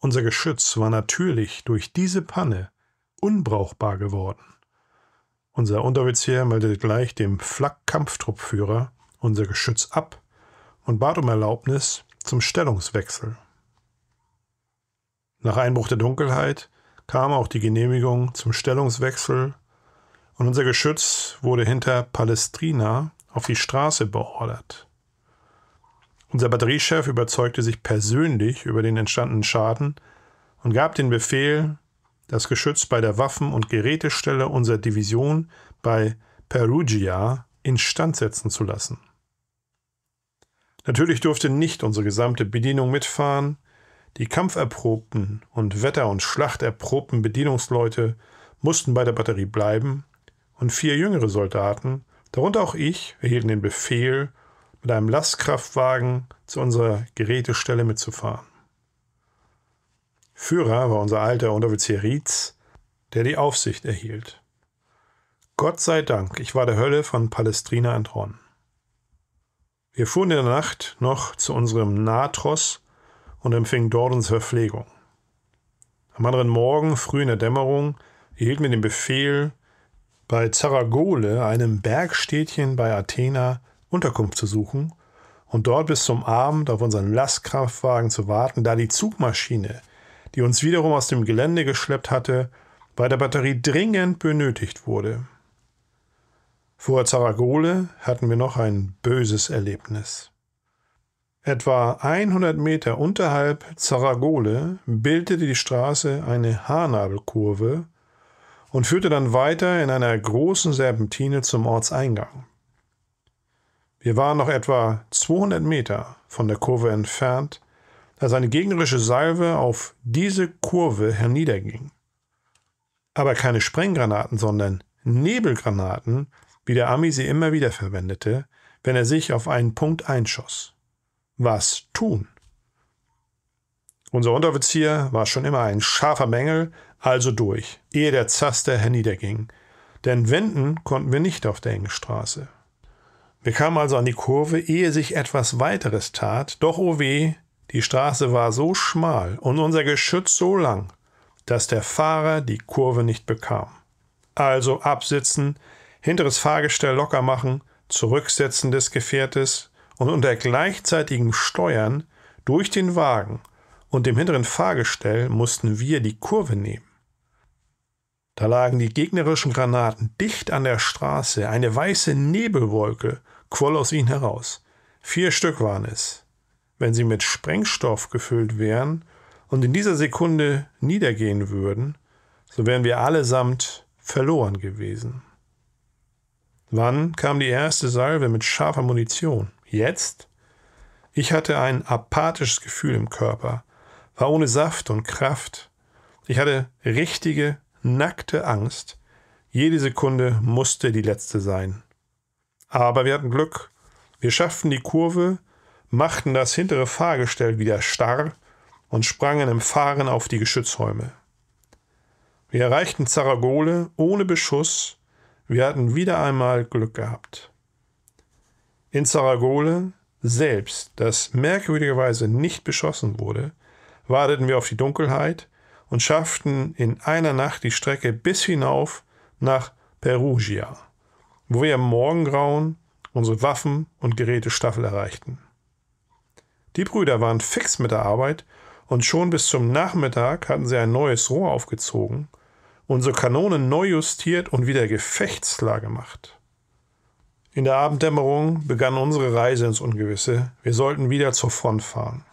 Unser Geschütz war natürlich durch diese Panne unbrauchbar geworden. Unser Unteroffizier meldete gleich dem Flak-Kampftruppführer unser Geschütz ab und bat um Erlaubnis zum Stellungswechsel. Nach Einbruch der Dunkelheit kam auch die Genehmigung zum Stellungswechsel und unser Geschütz wurde hinter Palestrina auf die Straße beordert. Unser Batteriechef überzeugte sich persönlich über den entstandenen Schaden und gab den Befehl, das Geschütz bei der Waffen- und Gerätestelle unserer Division bei Perugia instand setzen zu lassen. Natürlich durfte nicht unsere gesamte Bedienung mitfahren. Die kampferprobten und wetter- und schlachterprobten Bedienungsleute mussten bei der Batterie bleiben und vier jüngere Soldaten, darunter auch ich, erhielten den Befehl, mit einem Lastkraftwagen zu unserer Gerätestelle mitzufahren. Führer war unser alter Unteroffizier Rietz, der die Aufsicht erhielt. Gott sei Dank, ich war der Hölle von Palestrina entronnen. Wir fuhren in der Nacht noch zu unserem Natros und empfingen dort unsere Verpflegung. Am anderen Morgen, früh in der Dämmerung, erhielt wir den Befehl, bei Zaragole, einem Bergstädtchen bei Athena, Unterkunft zu suchen und dort bis zum Abend auf unseren Lastkraftwagen zu warten, da die Zugmaschine, die uns wiederum aus dem Gelände geschleppt hatte, bei der Batterie dringend benötigt wurde. Vor Zaragole hatten wir noch ein böses Erlebnis. Etwa 100 Meter unterhalb Zaragole bildete die Straße eine Haarnabelkurve und führte dann weiter in einer großen Serpentine zum Ortseingang. Wir waren noch etwa 200 Meter von der Kurve entfernt, als eine gegnerische Salve auf diese Kurve herniederging. Aber keine Sprenggranaten, sondern Nebelgranaten, wie der Ami sie immer wieder verwendete, wenn er sich auf einen Punkt einschoss. Was tun? Unser Unteroffizier war schon immer ein scharfer Mängel, also durch, ehe der Zaster herniederging. Denn wenden konnten wir nicht auf der engen Straße. Wir kamen also an die Kurve, ehe sich etwas weiteres tat, doch o oh weh, die Straße war so schmal und unser Geschütz so lang, dass der Fahrer die Kurve nicht bekam. Also absitzen, hinteres Fahrgestell locker machen, Zurücksetzen des Gefährtes und unter gleichzeitigem Steuern durch den Wagen und dem hinteren Fahrgestell mussten wir die Kurve nehmen. Da lagen die gegnerischen Granaten dicht an der Straße, eine weiße Nebelwolke quoll aus ihnen heraus. Vier Stück waren es. Wenn sie mit Sprengstoff gefüllt wären und in dieser Sekunde niedergehen würden, so wären wir allesamt verloren gewesen. Wann kam die erste Salve mit scharfer Munition? Jetzt? Ich hatte ein apathisches Gefühl im Körper, war ohne Saft und Kraft. Ich hatte richtige nackte Angst. Jede Sekunde musste die letzte sein. Aber wir hatten Glück. Wir schafften die Kurve, machten das hintere Fahrgestell wieder starr und sprangen im Fahren auf die Geschützräume. Wir erreichten Zaragole ohne Beschuss. Wir hatten wieder einmal Glück gehabt. In Zaragole selbst, das merkwürdigerweise nicht beschossen wurde, warteten wir auf die Dunkelheit, und schafften in einer Nacht die Strecke bis hinauf nach Perugia, wo wir im Morgengrauen unsere Waffen- und Gerätestaffel erreichten. Die Brüder waren fix mit der Arbeit und schon bis zum Nachmittag hatten sie ein neues Rohr aufgezogen, unsere Kanonen neu justiert und wieder Gefechtslage gemacht. In der Abenddämmerung begann unsere Reise ins Ungewisse. Wir sollten wieder zur Front fahren.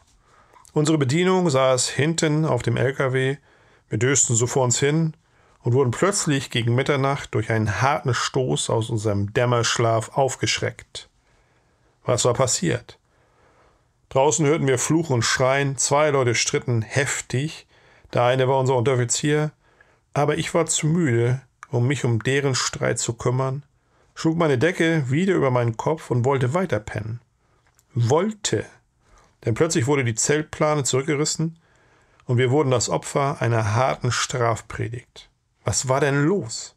Unsere Bedienung saß hinten auf dem LKW, wir dösten so vor uns hin und wurden plötzlich gegen Mitternacht durch einen harten Stoß aus unserem Dämmerschlaf aufgeschreckt. Was war passiert? Draußen hörten wir Fluchen und Schreien, zwei Leute stritten heftig, der eine war unser Unteroffizier, aber ich war zu müde, um mich um deren Streit zu kümmern, schlug meine Decke wieder über meinen Kopf und wollte weiterpennen. Wollte. Denn plötzlich wurde die Zeltplane zurückgerissen und wir wurden das Opfer einer harten Strafpredigt. Was war denn los?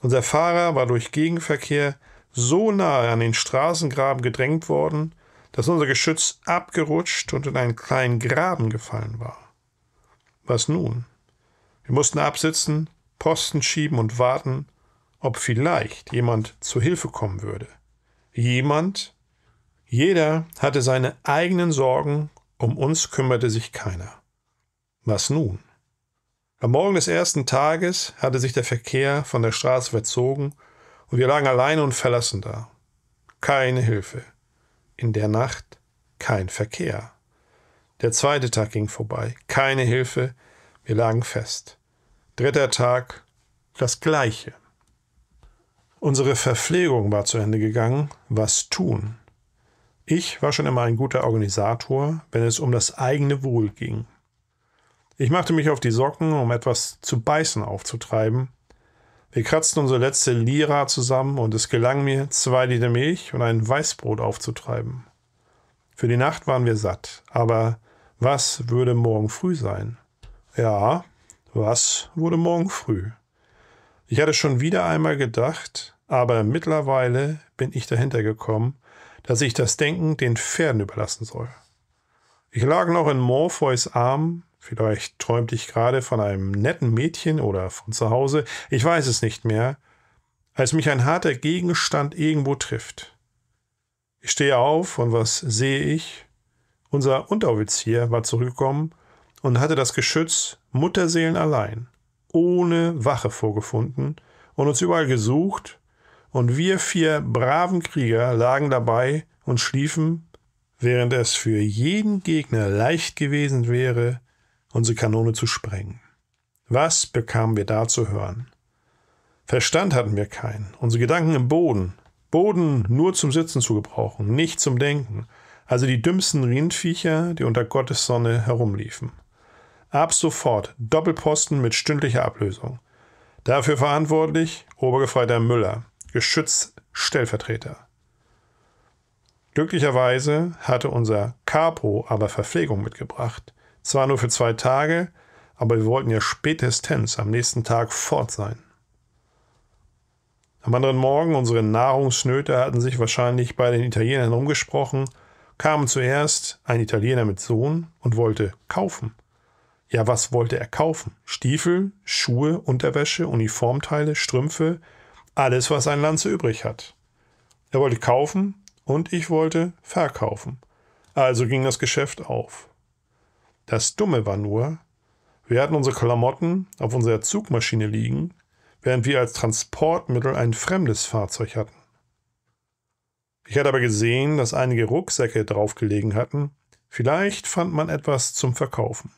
Unser Fahrer war durch Gegenverkehr so nahe an den Straßengraben gedrängt worden, dass unser Geschütz abgerutscht und in einen kleinen Graben gefallen war. Was nun? Wir mussten absitzen, Posten schieben und warten, ob vielleicht jemand zu Hilfe kommen würde. Jemand, jeder hatte seine eigenen Sorgen, um uns kümmerte sich keiner. Was nun? Am Morgen des ersten Tages hatte sich der Verkehr von der Straße verzogen und wir lagen alleine und verlassen da. Keine Hilfe. In der Nacht kein Verkehr. Der zweite Tag ging vorbei. Keine Hilfe. Wir lagen fest. Dritter Tag das gleiche. Unsere Verpflegung war zu Ende gegangen. Was tun? Ich war schon immer ein guter Organisator, wenn es um das eigene Wohl ging. Ich machte mich auf die Socken, um etwas zu beißen aufzutreiben. Wir kratzten unsere letzte Lira zusammen und es gelang mir, zwei Liter Milch und ein Weißbrot aufzutreiben. Für die Nacht waren wir satt, aber was würde morgen früh sein? Ja, was wurde morgen früh? Ich hatte schon wieder einmal gedacht, aber mittlerweile bin ich dahinter gekommen, dass ich das Denken den Pferden überlassen soll. Ich lag noch in Morpheus Arm, vielleicht träumte ich gerade von einem netten Mädchen oder von zu Hause, ich weiß es nicht mehr, als mich ein harter Gegenstand irgendwo trifft. Ich stehe auf und was sehe ich? Unser Unteroffizier war zurückgekommen und hatte das Geschütz Mutterseelen allein, ohne Wache vorgefunden und uns überall gesucht und wir vier braven Krieger lagen dabei und schliefen, während es für jeden Gegner leicht gewesen wäre, unsere Kanone zu sprengen. Was bekamen wir da zu hören? Verstand hatten wir keinen, unsere Gedanken im Boden, Boden nur zum Sitzen zu gebrauchen, nicht zum Denken, also die dümmsten Rindviecher, die unter Gottes Sonne herumliefen. Ab sofort Doppelposten mit stündlicher Ablösung. Dafür verantwortlich Obergefreiter Müller, Geschützstellvertreter. Glücklicherweise hatte unser Capo aber Verpflegung mitgebracht. Zwar nur für zwei Tage, aber wir wollten ja spätestens am nächsten Tag fort sein. Am anderen Morgen, unsere Nahrungsnöte hatten sich wahrscheinlich bei den Italienern rumgesprochen, kam zuerst ein Italiener mit Sohn und wollte kaufen. Ja, was wollte er kaufen? Stiefel, Schuhe, Unterwäsche, Uniformteile, Strümpfe, alles, was ein Lanze übrig hat. Er wollte kaufen und ich wollte verkaufen. Also ging das Geschäft auf. Das Dumme war nur, wir hatten unsere Klamotten auf unserer Zugmaschine liegen, während wir als Transportmittel ein fremdes Fahrzeug hatten. Ich hatte aber gesehen, dass einige Rucksäcke draufgelegen hatten. Vielleicht fand man etwas zum Verkaufen.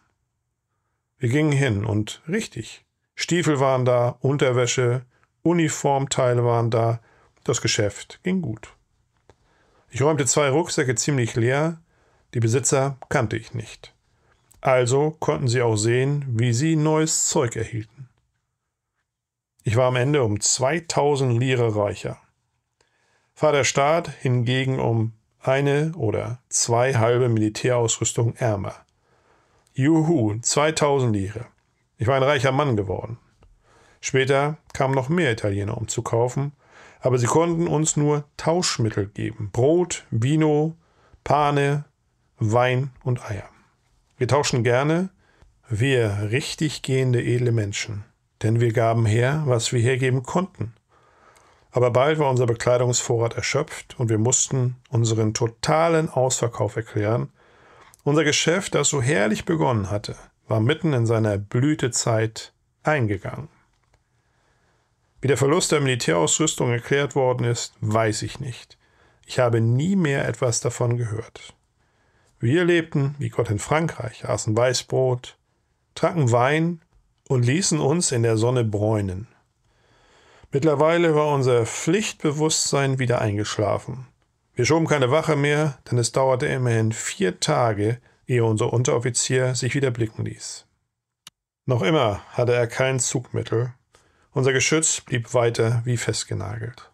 Wir gingen hin und richtig. Stiefel waren da, Unterwäsche, Uniformteile waren da. Das Geschäft ging gut. Ich räumte zwei Rucksäcke ziemlich leer. Die Besitzer kannte ich nicht. Also konnten sie auch sehen, wie sie neues Zeug erhielten. Ich war am Ende um 2000 Lire reicher. Vater Staat hingegen um eine oder zwei halbe Militärausrüstung ärmer. Juhu, 2000 Lire. Ich war ein reicher Mann geworden. Später kamen noch mehr Italiener, um zu kaufen, aber sie konnten uns nur Tauschmittel geben: Brot, Vino, Pane, Wein und Eier. Wir tauschten gerne, wir richtig gehende edle Menschen, denn wir gaben her, was wir hergeben konnten. Aber bald war unser Bekleidungsvorrat erschöpft und wir mussten unseren totalen Ausverkauf erklären. Unser Geschäft, das so herrlich begonnen hatte, war mitten in seiner Blütezeit eingegangen. Wie der Verlust der Militärausrüstung erklärt worden ist, weiß ich nicht. Ich habe nie mehr etwas davon gehört. Wir lebten wie Gott in Frankreich, aßen Weißbrot, tranken Wein und ließen uns in der Sonne bräunen. Mittlerweile war unser Pflichtbewusstsein wieder eingeschlafen. Wir schoben keine Wache mehr, denn es dauerte immerhin vier Tage, ehe unser Unteroffizier sich wieder blicken ließ. Noch immer hatte er kein Zugmittel, unser Geschütz blieb weiter wie festgenagelt.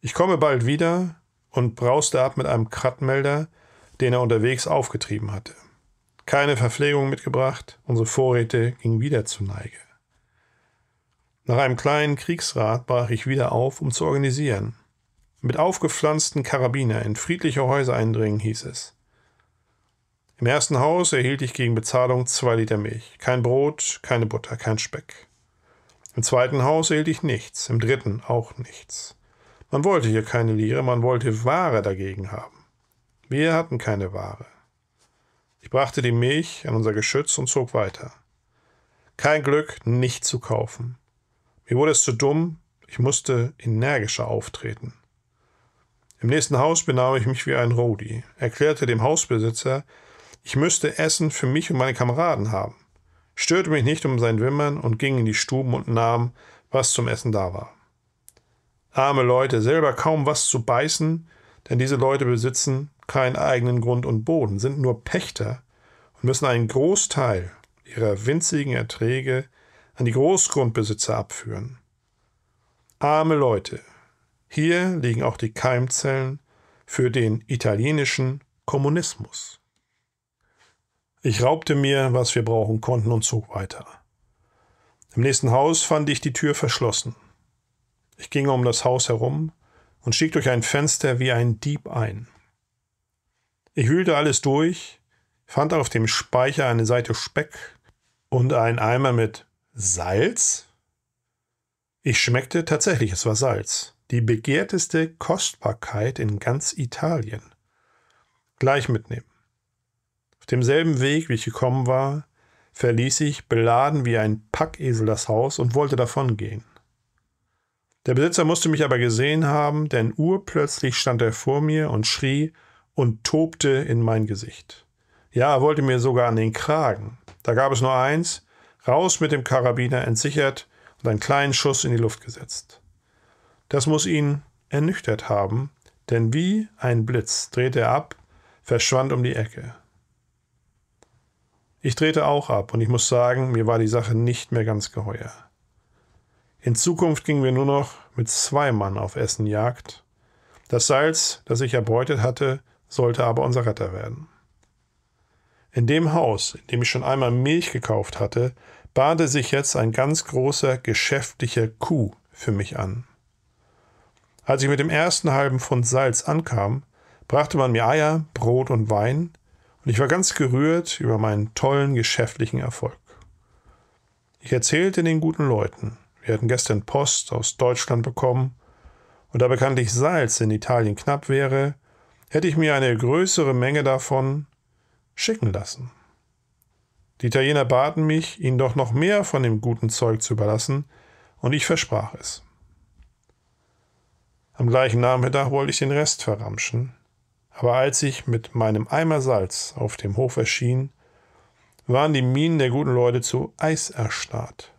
Ich komme bald wieder und brauste ab mit einem Krattmelder, den er unterwegs aufgetrieben hatte. Keine Verpflegung mitgebracht, unsere Vorräte gingen wieder zur Neige. Nach einem kleinen Kriegsrat brach ich wieder auf, um zu organisieren. Mit aufgepflanzten Karabiner in friedliche Häuser eindringen, hieß es. Im ersten Haus erhielt ich gegen Bezahlung zwei Liter Milch, kein Brot, keine Butter, kein Speck. Im zweiten Haus erhielt ich nichts, im dritten auch nichts. Man wollte hier keine Lire, man wollte Ware dagegen haben. Wir hatten keine Ware. Ich brachte die Milch an unser Geschütz und zog weiter. Kein Glück, nicht zu kaufen. Mir wurde es zu dumm, ich musste energischer auftreten. Im nächsten Haus benahm ich mich wie ein Rodi, erklärte dem Hausbesitzer, ich müsste Essen für mich und meine Kameraden haben störte mich nicht um sein Wimmern und ging in die Stuben und nahm, was zum Essen da war. Arme Leute, selber kaum was zu beißen, denn diese Leute besitzen keinen eigenen Grund und Boden, sind nur Pächter und müssen einen Großteil ihrer winzigen Erträge an die Großgrundbesitzer abführen. Arme Leute, hier liegen auch die Keimzellen für den italienischen Kommunismus. Ich raubte mir, was wir brauchen konnten, und zog weiter. Im nächsten Haus fand ich die Tür verschlossen. Ich ging um das Haus herum und stieg durch ein Fenster wie ein Dieb ein. Ich wühlte alles durch, fand auf dem Speicher eine Seite Speck und einen Eimer mit Salz. Ich schmeckte tatsächlich, es war Salz, die begehrteste Kostbarkeit in ganz Italien. Gleich mitnehmen. Auf demselben Weg, wie ich gekommen war, verließ ich, beladen wie ein Packesel, das Haus und wollte davongehen. Der Besitzer musste mich aber gesehen haben, denn urplötzlich stand er vor mir und schrie und tobte in mein Gesicht. Ja, er wollte mir sogar an den Kragen. Da gab es nur eins, raus mit dem Karabiner entsichert und einen kleinen Schuss in die Luft gesetzt. Das muss ihn ernüchtert haben, denn wie ein Blitz drehte er ab, verschwand um die Ecke. Ich drehte auch ab und ich muss sagen, mir war die Sache nicht mehr ganz geheuer. In Zukunft gingen wir nur noch mit zwei Mann auf Essenjagd. Das Salz, das ich erbeutet hatte, sollte aber unser Retter werden. In dem Haus, in dem ich schon einmal Milch gekauft hatte, bahnte sich jetzt ein ganz großer geschäftlicher Kuh für mich an. Als ich mit dem ersten halben Pfund Salz ankam, brachte man mir Eier, Brot und Wein, und ich war ganz gerührt über meinen tollen geschäftlichen Erfolg. Ich erzählte den guten Leuten, wir hatten gestern Post aus Deutschland bekommen, und da bekanntlich Salz in Italien knapp wäre, hätte ich mir eine größere Menge davon schicken lassen. Die Italiener baten mich, ihnen doch noch mehr von dem guten Zeug zu überlassen, und ich versprach es. Am gleichen Nachmittag wollte ich den Rest verramschen, aber als ich mit meinem Eimer Salz auf dem Hof erschien, waren die Minen der guten Leute zu Eis erstarrt.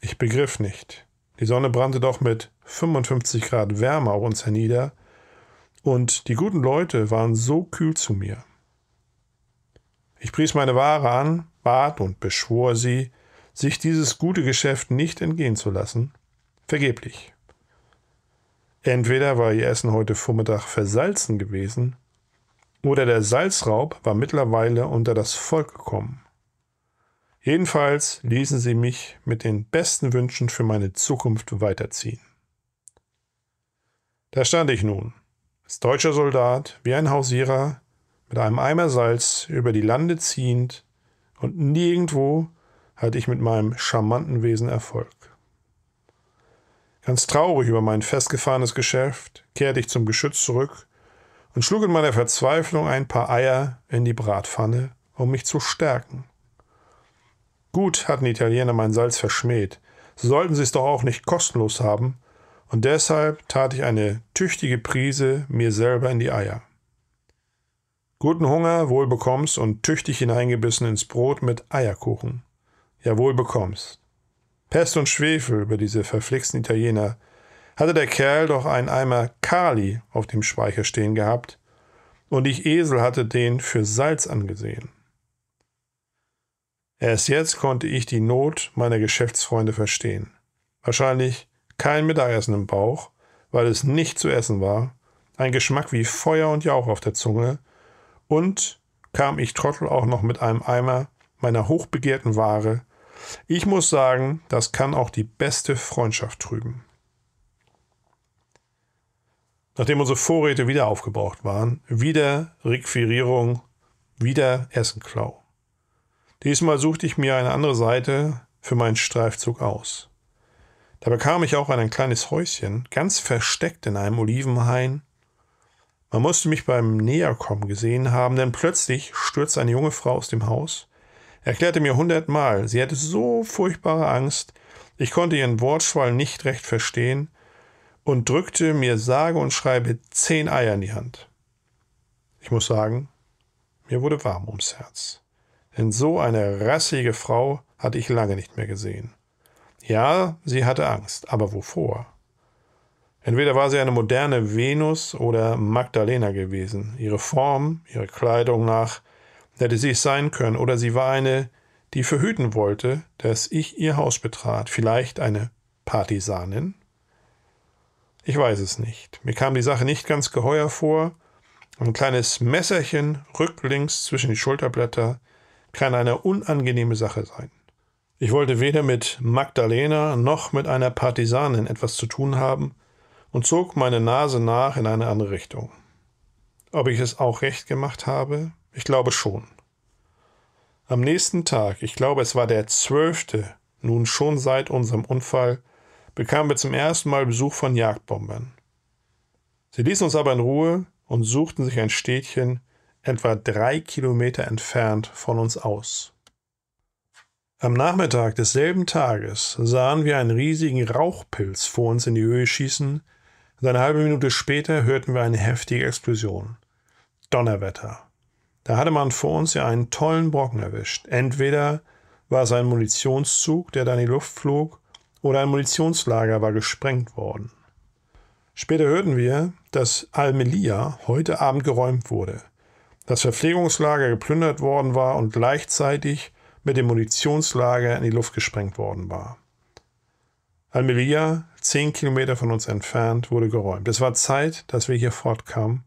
Ich begriff nicht. Die Sonne brannte doch mit 55 Grad Wärme auf uns hernieder, und die guten Leute waren so kühl zu mir. Ich pries meine Ware an, bat und beschwor sie, sich dieses gute Geschäft nicht entgehen zu lassen. Vergeblich. Entweder war ihr Essen heute Vormittag versalzen gewesen, oder der Salzraub war mittlerweile unter das Volk gekommen. Jedenfalls ließen sie mich mit den besten Wünschen für meine Zukunft weiterziehen. Da stand ich nun, als deutscher Soldat, wie ein Hausierer, mit einem Eimer Salz über die Lande ziehend, und nirgendwo hatte ich mit meinem charmanten Wesen Erfolg. Ganz traurig über mein festgefahrenes Geschäft kehrte ich zum Geschütz zurück und schlug in meiner Verzweiflung ein paar Eier in die Bratpfanne, um mich zu stärken. Gut hatten die Italiener mein Salz verschmäht, so sollten sie es doch auch nicht kostenlos haben, und deshalb tat ich eine tüchtige Prise mir selber in die Eier. Guten Hunger wohlbekommst und tüchtig hineingebissen ins Brot mit Eierkuchen. Ja, wohlbekommst. Pest und Schwefel über diese verflixten Italiener, hatte der Kerl doch einen Eimer Kali auf dem Speicher stehen gehabt, und ich Esel hatte den für Salz angesehen. Erst jetzt konnte ich die Not meiner Geschäftsfreunde verstehen. Wahrscheinlich kein Mittagessen im Bauch, weil es nicht zu essen war, ein Geschmack wie Feuer und Jauch auf der Zunge, und kam ich Trottel auch noch mit einem Eimer meiner hochbegehrten Ware ich muss sagen, das kann auch die beste Freundschaft trüben. Nachdem unsere Vorräte wieder aufgebraucht waren, wieder Requirierung, wieder Essenklau. Diesmal suchte ich mir eine andere Seite für meinen Streifzug aus. Da bekam ich auch ein kleines Häuschen, ganz versteckt in einem Olivenhain. Man musste mich beim Näherkommen gesehen haben, denn plötzlich stürzte eine junge Frau aus dem Haus erklärte mir hundertmal, sie hätte so furchtbare Angst, ich konnte ihren Wortschwall nicht recht verstehen und drückte mir sage und schreibe zehn Eier in die Hand. Ich muss sagen, mir wurde warm ums Herz. Denn so eine rassige Frau hatte ich lange nicht mehr gesehen. Ja, sie hatte Angst, aber wovor? Entweder war sie eine moderne Venus oder Magdalena gewesen, ihre Form, ihre Kleidung nach, hätte sie es sein können, oder sie war eine, die verhüten wollte, dass ich ihr Haus betrat, vielleicht eine Partisanin? Ich weiß es nicht. Mir kam die Sache nicht ganz geheuer vor. Ein kleines Messerchen rücklinks zwischen die Schulterblätter kann eine unangenehme Sache sein. Ich wollte weder mit Magdalena noch mit einer Partisanin etwas zu tun haben und zog meine Nase nach in eine andere Richtung. Ob ich es auch recht gemacht habe, ich glaube schon. Am nächsten Tag, ich glaube es war der zwölfte, nun schon seit unserem Unfall, bekamen wir zum ersten Mal Besuch von Jagdbombern. Sie ließen uns aber in Ruhe und suchten sich ein Städtchen etwa drei Kilometer entfernt von uns aus. Am Nachmittag desselben Tages sahen wir einen riesigen Rauchpilz vor uns in die Höhe schießen, und eine halbe Minute später hörten wir eine heftige Explosion. Donnerwetter. Da hatte man vor uns ja einen tollen Brocken erwischt. Entweder war es ein Munitionszug, der da in die Luft flog, oder ein Munitionslager war gesprengt worden. Später hörten wir, dass Almelia heute Abend geräumt wurde, das Verpflegungslager geplündert worden war und gleichzeitig mit dem Munitionslager in die Luft gesprengt worden war. Almelia, zehn Kilometer von uns entfernt, wurde geräumt. Es war Zeit, dass wir hier fortkamen,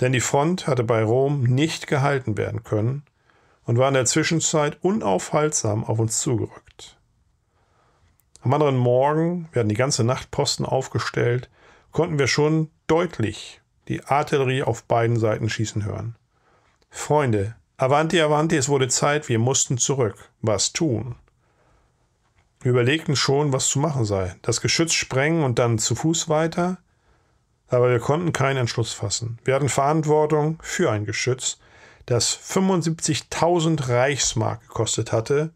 denn die Front hatte bei Rom nicht gehalten werden können und war in der Zwischenzeit unaufhaltsam auf uns zugerückt. Am anderen Morgen, werden die ganze Nacht Posten aufgestellt, konnten wir schon deutlich die Artillerie auf beiden Seiten schießen hören. Freunde, Avanti, Avanti, es wurde Zeit, wir mussten zurück. Was tun? Wir überlegten schon, was zu machen sei. Das Geschütz sprengen und dann zu Fuß weiter? aber wir konnten keinen Entschluss fassen. Wir hatten Verantwortung für ein Geschütz, das 75.000 Reichsmark gekostet hatte.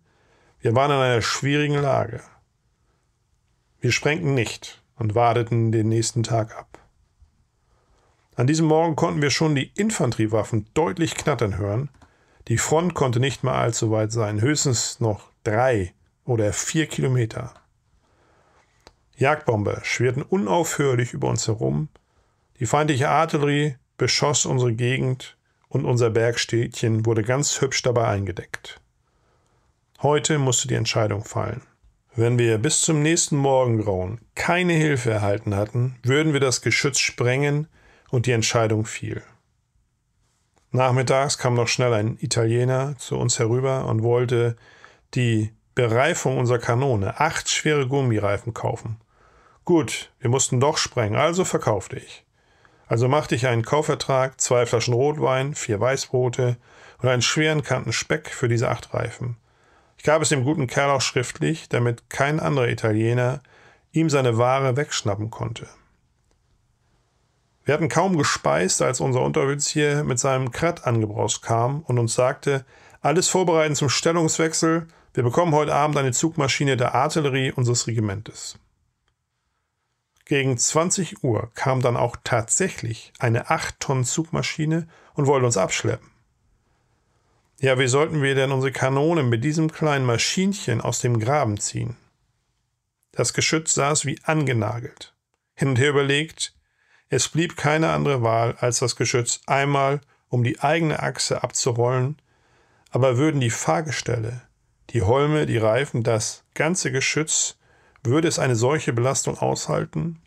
Wir waren in einer schwierigen Lage. Wir sprengten nicht und warteten den nächsten Tag ab. An diesem Morgen konnten wir schon die Infanteriewaffen deutlich knattern hören. Die Front konnte nicht mehr allzu weit sein, höchstens noch drei oder vier Kilometer. Jagdbomber schwirrten unaufhörlich über uns herum, die feindliche Artillerie beschoss unsere Gegend und unser Bergstädtchen wurde ganz hübsch dabei eingedeckt. Heute musste die Entscheidung fallen. Wenn wir bis zum nächsten Morgengrauen keine Hilfe erhalten hatten, würden wir das Geschütz sprengen und die Entscheidung fiel. Nachmittags kam noch schnell ein Italiener zu uns herüber und wollte die Bereifung unserer Kanone, acht schwere Gummireifen kaufen. Gut, wir mussten doch sprengen, also verkaufte ich. Also machte ich einen Kaufvertrag, zwei Flaschen Rotwein, vier Weißbrote und einen schweren Kanten Speck für diese acht Reifen. Ich gab es dem guten Kerl auch schriftlich, damit kein anderer Italiener ihm seine Ware wegschnappen konnte. Wir hatten kaum gespeist, als unser Unteroffizier mit seinem Kratt angebraust kam und uns sagte, alles vorbereiten zum Stellungswechsel, wir bekommen heute Abend eine Zugmaschine der Artillerie unseres Regimentes. Gegen 20 Uhr kam dann auch tatsächlich eine 8-Tonnen-Zugmaschine und wollte uns abschleppen. Ja, wie sollten wir denn unsere Kanone mit diesem kleinen Maschinchen aus dem Graben ziehen? Das Geschütz saß wie angenagelt. Hin und her überlegt, es blieb keine andere Wahl, als das Geschütz einmal um die eigene Achse abzurollen, aber würden die Fahrgestelle, die Holme, die Reifen, das ganze Geschütz würde es eine solche Belastung aushalten?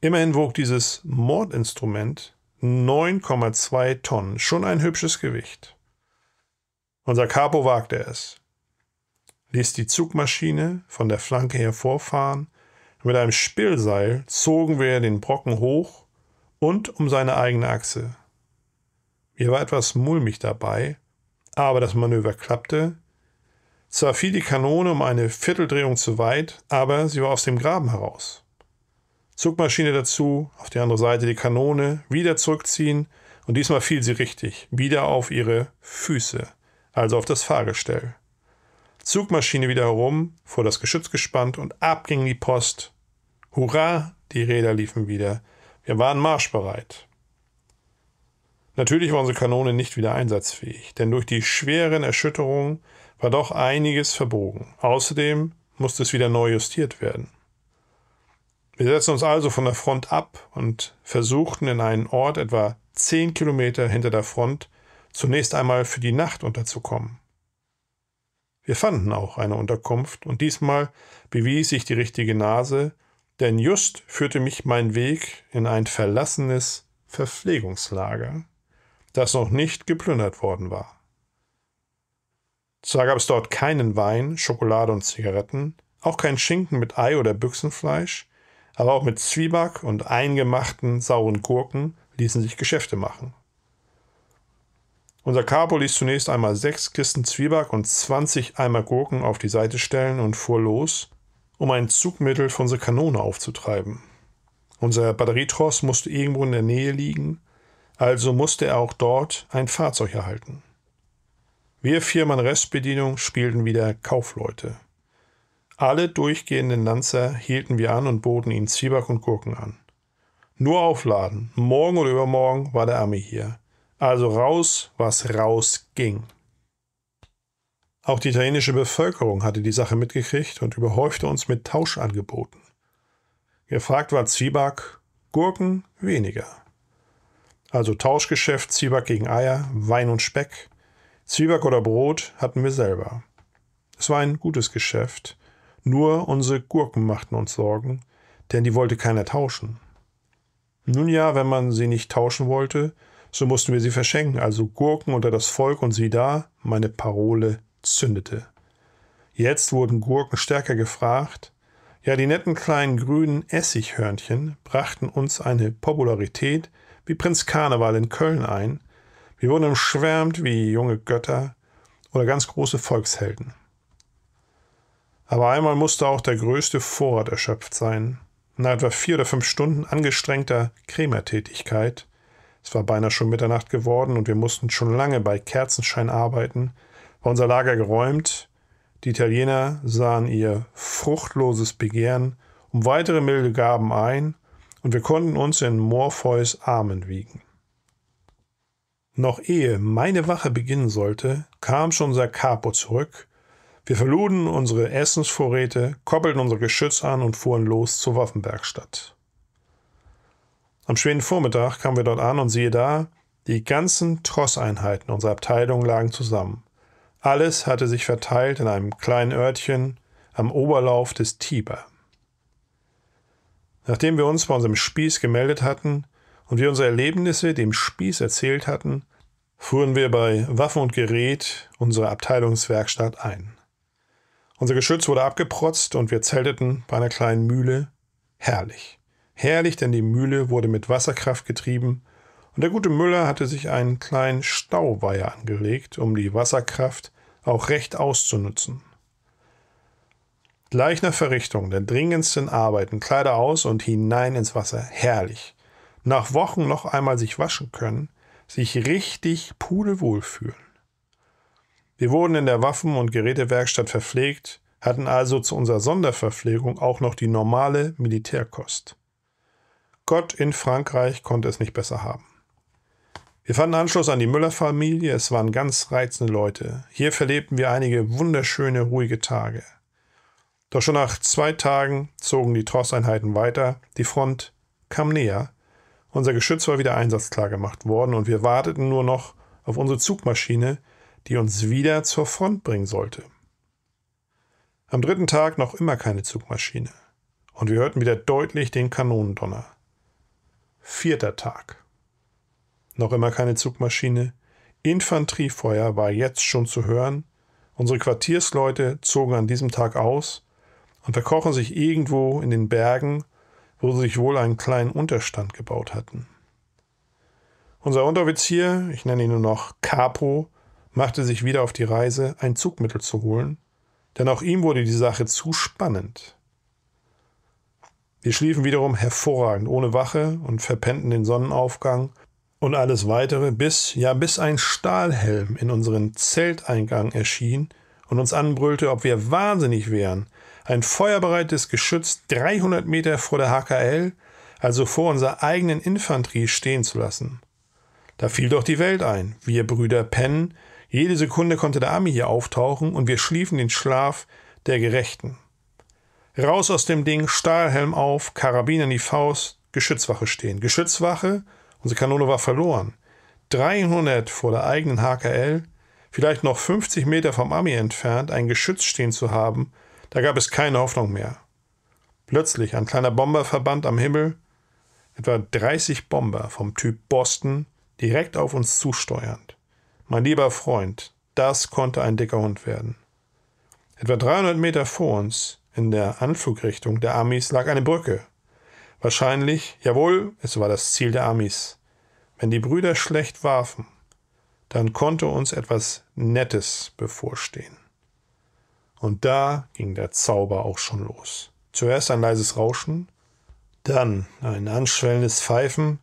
Immerhin wog dieses Mordinstrument 9,2 Tonnen, schon ein hübsches Gewicht. Unser Capo wagte es, ließ die Zugmaschine von der Flanke hervorfahren, mit einem Spillseil zogen wir den Brocken hoch und um seine eigene Achse. Mir war etwas mulmig dabei, aber das Manöver klappte, zwar fiel die Kanone um eine Vierteldrehung zu weit, aber sie war aus dem Graben heraus. Zugmaschine dazu, auf die andere Seite die Kanone, wieder zurückziehen und diesmal fiel sie richtig, wieder auf ihre Füße, also auf das Fahrgestell. Zugmaschine wieder herum, vor das Geschütz gespannt und ab ging die Post. Hurra, die Räder liefen wieder. Wir waren marschbereit. Natürlich war unsere Kanone nicht wieder einsatzfähig, denn durch die schweren Erschütterungen war doch einiges verbogen. Außerdem musste es wieder neu justiert werden. Wir setzten uns also von der Front ab und versuchten in einen Ort etwa zehn Kilometer hinter der Front zunächst einmal für die Nacht unterzukommen. Wir fanden auch eine Unterkunft und diesmal bewies ich die richtige Nase, denn just führte mich mein Weg in ein verlassenes Verpflegungslager, das noch nicht geplündert worden war. Zwar gab es dort keinen Wein, Schokolade und Zigaretten, auch keinen Schinken mit Ei oder Büchsenfleisch, aber auch mit Zwieback und eingemachten sauren Gurken ließen sich Geschäfte machen. Unser Capo ließ zunächst einmal sechs Kisten Zwieback und 20 Eimer Gurken auf die Seite stellen und fuhr los, um ein Zugmittel für unsere Kanone aufzutreiben. Unser Batterietross musste irgendwo in der Nähe liegen, also musste er auch dort ein Fahrzeug erhalten. Wir Firmen Restbedienung spielten wieder Kaufleute. Alle durchgehenden Lanzer hielten wir an und boten ihnen Zwieback und Gurken an. Nur aufladen. Morgen oder übermorgen war der Armee hier. Also raus, was raus ging. Auch die italienische Bevölkerung hatte die Sache mitgekriegt und überhäufte uns mit Tauschangeboten. Gefragt war Zwieback, Gurken weniger. Also Tauschgeschäft Zwieback gegen Eier, Wein und Speck, Zwieback oder Brot hatten wir selber. Es war ein gutes Geschäft, nur unsere Gurken machten uns Sorgen, denn die wollte keiner tauschen. Nun ja, wenn man sie nicht tauschen wollte, so mussten wir sie verschenken, also Gurken unter das Volk und sie da, meine Parole zündete. Jetzt wurden Gurken stärker gefragt, ja, die netten kleinen grünen Essighörnchen brachten uns eine Popularität wie Prinz Karneval in Köln ein, wir wurden umschwärmt wie junge Götter oder ganz große Volkshelden. Aber einmal musste auch der größte Vorrat erschöpft sein. Nach etwa vier oder fünf Stunden angestrengter Krämertätigkeit, es war beinahe schon Mitternacht geworden und wir mussten schon lange bei Kerzenschein arbeiten, war unser Lager geräumt. Die Italiener sahen ihr fruchtloses Begehren um weitere milde Gaben ein und wir konnten uns in Morpheus Armen wiegen. Noch ehe meine Wache beginnen sollte, kam schon unser Capo zurück. Wir verluden unsere Essensvorräte, koppelten unser Geschütz an und fuhren los zur Waffenwerkstatt. Am späten Vormittag kamen wir dort an und siehe da, die ganzen Trosseinheiten unserer Abteilung lagen zusammen. Alles hatte sich verteilt in einem kleinen Örtchen am Oberlauf des Tiber. Nachdem wir uns bei unserem Spieß gemeldet hatten und wir unsere Erlebnisse dem Spieß erzählt hatten, fuhren wir bei Waffen und Gerät unsere Abteilungswerkstatt ein. Unser Geschütz wurde abgeprotzt und wir zelteten bei einer kleinen Mühle. Herrlich. Herrlich, denn die Mühle wurde mit Wasserkraft getrieben und der gute Müller hatte sich einen kleinen Stauweiher angelegt, um die Wasserkraft auch recht auszunutzen. Gleich nach Verrichtung der dringendsten Arbeiten Kleider aus und hinein ins Wasser. Herrlich. Nach Wochen noch einmal sich waschen können, sich richtig pudelwohl fühlen. Wir wurden in der Waffen- und Gerätewerkstatt verpflegt, hatten also zu unserer Sonderverpflegung auch noch die normale Militärkost. Gott in Frankreich konnte es nicht besser haben. Wir fanden Anschluss an die Müller-Familie, es waren ganz reizende Leute. Hier verlebten wir einige wunderschöne, ruhige Tage. Doch schon nach zwei Tagen zogen die Trosseinheiten weiter, die Front kam näher unser Geschütz war wieder einsatzklar gemacht worden und wir warteten nur noch auf unsere Zugmaschine, die uns wieder zur Front bringen sollte. Am dritten Tag noch immer keine Zugmaschine. Und wir hörten wieder deutlich den Kanonendonner. Vierter Tag. Noch immer keine Zugmaschine. Infanteriefeuer war jetzt schon zu hören. Unsere Quartiersleute zogen an diesem Tag aus und verkrochen sich irgendwo in den Bergen wo sie sich wohl einen kleinen Unterstand gebaut hatten. Unser Unteroffizier, ich nenne ihn nur noch Capo, machte sich wieder auf die Reise, ein Zugmittel zu holen, denn auch ihm wurde die Sache zu spannend. Wir schliefen wiederum hervorragend, ohne Wache und verpennten den Sonnenaufgang und alles weitere, bis, ja, bis ein Stahlhelm in unseren Zelteingang erschien und uns anbrüllte, ob wir wahnsinnig wären, ein feuerbereites Geschütz 300 Meter vor der HKL, also vor unserer eigenen Infanterie, stehen zu lassen. Da fiel doch die Welt ein. Wir Brüder pennen. Jede Sekunde konnte der Army hier auftauchen und wir schliefen den Schlaf der Gerechten. Raus aus dem Ding, Stahlhelm auf, Karabiner in die Faust, Geschützwache stehen. Geschützwache, unsere Kanone war verloren. 300 vor der eigenen HKL, vielleicht noch 50 Meter vom Army entfernt, ein Geschütz stehen zu haben, da gab es keine Hoffnung mehr. Plötzlich ein kleiner Bomberverband am Himmel, etwa 30 Bomber vom Typ Boston, direkt auf uns zusteuernd. Mein lieber Freund, das konnte ein dicker Hund werden. Etwa 300 Meter vor uns, in der Anflugrichtung der Amis, lag eine Brücke. Wahrscheinlich, jawohl, es war das Ziel der Amis. Wenn die Brüder schlecht warfen, dann konnte uns etwas Nettes bevorstehen. Und da ging der Zauber auch schon los. Zuerst ein leises Rauschen, dann ein anschwellendes Pfeifen,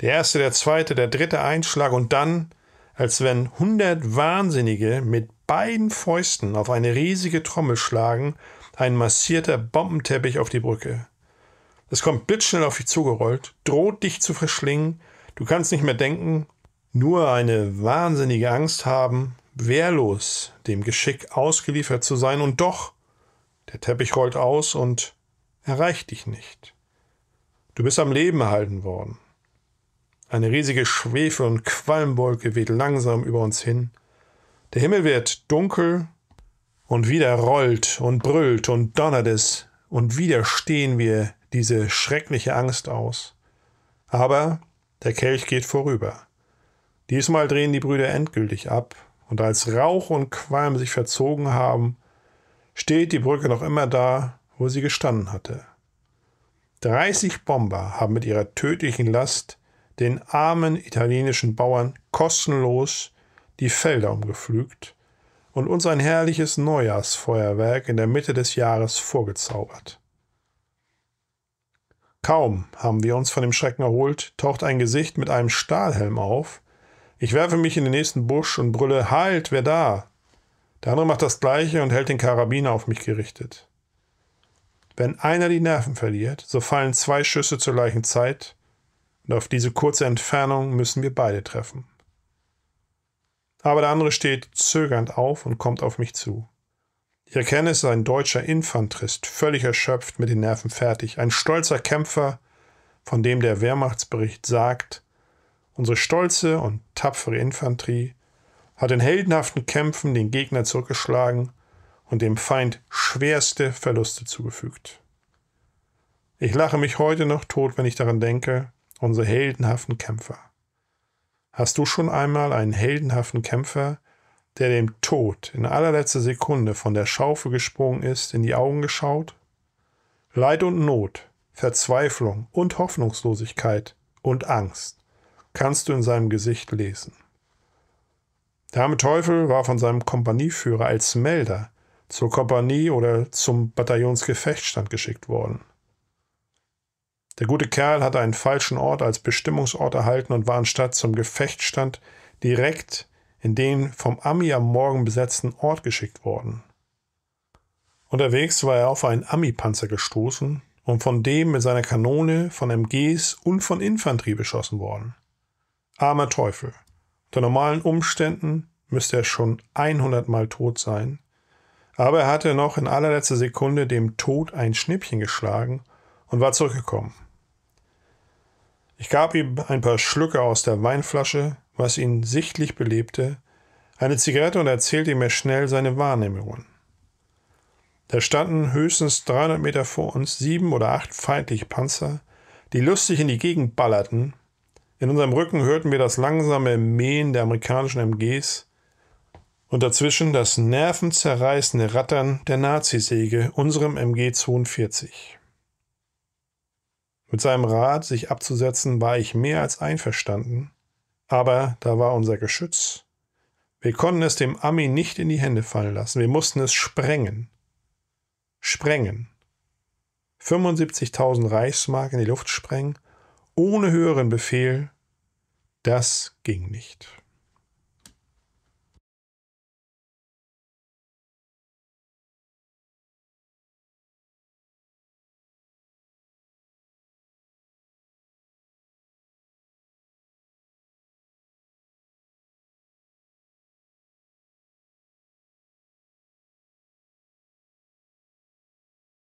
der erste, der zweite, der dritte Einschlag und dann, als wenn hundert Wahnsinnige mit beiden Fäusten auf eine riesige Trommel schlagen, ein massierter Bombenteppich auf die Brücke. Es kommt blitzschnell auf dich zugerollt, droht dich zu verschlingen, du kannst nicht mehr denken, nur eine wahnsinnige Angst haben wehrlos dem Geschick ausgeliefert zu sein, und doch, der Teppich rollt aus und erreicht dich nicht. Du bist am Leben erhalten worden. Eine riesige Schwefel- und Qualmwolke weht langsam über uns hin. Der Himmel wird dunkel und wieder rollt und brüllt und donnert es und wieder stehen wir diese schreckliche Angst aus. Aber der Kelch geht vorüber. Diesmal drehen die Brüder endgültig ab und als Rauch und Qualm sich verzogen haben, steht die Brücke noch immer da, wo sie gestanden hatte. 30 Bomber haben mit ihrer tödlichen Last den armen italienischen Bauern kostenlos die Felder umgepflügt und uns ein herrliches Neujahrsfeuerwerk in der Mitte des Jahres vorgezaubert. Kaum haben wir uns von dem Schrecken erholt, taucht ein Gesicht mit einem Stahlhelm auf, ich werfe mich in den nächsten Busch und brülle Halt, wer da? Der andere macht das gleiche und hält den Karabiner auf mich gerichtet. Wenn einer die Nerven verliert, so fallen zwei Schüsse zur gleichen Zeit, und auf diese kurze Entfernung müssen wir beide treffen. Aber der andere steht zögernd auf und kommt auf mich zu. Ich erkenne es ist ein deutscher Infanterist, völlig erschöpft, mit den Nerven fertig, ein stolzer Kämpfer, von dem der Wehrmachtsbericht sagt, Unsere stolze und tapfere Infanterie hat in heldenhaften Kämpfen den Gegner zurückgeschlagen und dem Feind schwerste Verluste zugefügt. Ich lache mich heute noch tot, wenn ich daran denke, unsere heldenhaften Kämpfer. Hast du schon einmal einen heldenhaften Kämpfer, der dem Tod in allerletzter Sekunde von der Schaufel gesprungen ist, in die Augen geschaut? Leid und Not, Verzweiflung und Hoffnungslosigkeit und Angst kannst du in seinem Gesicht lesen. Der arme Teufel war von seinem Kompanieführer als Melder zur Kompanie oder zum Bataillonsgefechtsstand geschickt worden. Der gute Kerl hatte einen falschen Ort als Bestimmungsort erhalten und war anstatt zum Gefechtsstand direkt in den vom Ami am Morgen besetzten Ort geschickt worden. Unterwegs war er auf einen Ami-Panzer gestoßen und von dem mit seiner Kanone, von MGs und von Infanterie beschossen worden. Armer Teufel. Unter normalen Umständen müsste er schon 100 Mal tot sein. Aber er hatte noch in allerletzter Sekunde dem Tod ein Schnippchen geschlagen und war zurückgekommen. Ich gab ihm ein paar Schlücke aus der Weinflasche, was ihn sichtlich belebte, eine Zigarette und erzählte mir schnell seine Wahrnehmungen. Da standen höchstens 300 Meter vor uns sieben oder acht feindliche Panzer, die lustig in die Gegend ballerten in unserem Rücken hörten wir das langsame Mähen der amerikanischen MGs und dazwischen das nervenzerreißende Rattern der Nazisäge, unserem MG 42. Mit seinem Rat, sich abzusetzen, war ich mehr als einverstanden, aber da war unser Geschütz. Wir konnten es dem Ami nicht in die Hände fallen lassen, wir mussten es sprengen. Sprengen. 75.000 Reichsmark in die Luft sprengen, ohne höheren Befehl das ging nicht.